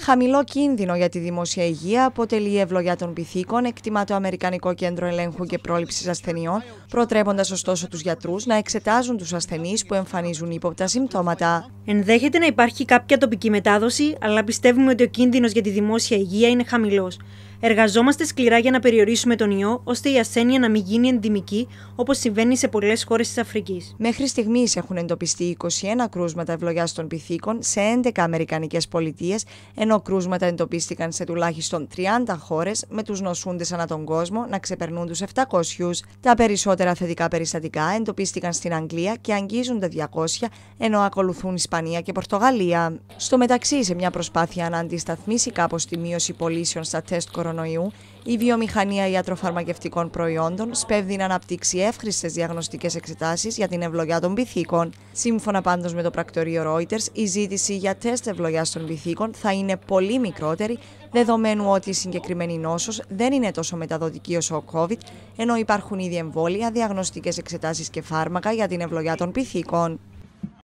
Χαμηλό κίνδυνο για τη δημόσια υγεία αποτελεί ευλογιά των πυθίκων, εκτιμά το Αμερικανικό Κέντρο Ελέγχου και Πρόληψης Ασθενειών, προτρέποντας ωστόσο τους γιατρούς να εξετάζουν τους ασθενείς που εμφανίζουν ύποπτα συμπτώματα. Ενδέχεται να υπάρχει κάποια τοπική μετάδοση, αλλά πιστεύουμε ότι ο κίνδυνος για τη δημόσια υγεία είναι χαμηλός. Εργαζόμαστε σκληρά για να περιορίσουμε τον ιό, ώστε η ασθένεια να μην γίνει ενδημική, όπως συμβαίνει σε πολλές χώρες της Αφρικής. Μέχρι στιγμής έχουν εντοπιστεί 21 κρούσματα ευλογιάς των πυθίκων σε 11 Αμερικανικές πολιτείες, ενώ κρούσματα εντοπίστηκαν σε τουλάχιστον 30 χώρες, με τους νοσούντες ανά τον κόσμο να ξεπερνούν τους 700. Τα περισσότερα θετικά περιστατικά εντοπίστηκαν στην Αγγλία και αγγίζουν τα 200, ενώ ακολουθούν Ισπανία και Πορτογαλία. Στο μεταξύ, σε μια προσπάθεια να αντισταθμίσει κάπως τη μείωση πωλήσεων στα τεστ κορονοϊού, η βιομηχανία ιατροφαρμακευτικών προϊόντων σπέβδει να αναπτύξει εύχρηστε διαγνωστικές εξετάσεις για την ευλογιά των πυθίκων. Σύμφωνα πάντως με το πρακτορείο Reuters, η ζήτηση για τεστ ευλογιάς των πυθίκων θα είναι πολύ μικρότερη, δεδομένου ότι η συγκεκριμένη νόσος δεν είναι τόσο μεταδοτική όσο ο COVID, ενώ υπάρχουν ήδη εμβόλια, διαγνωστικές εξετάσεις και φάρμακα για την ευλογιά των πυθίκων.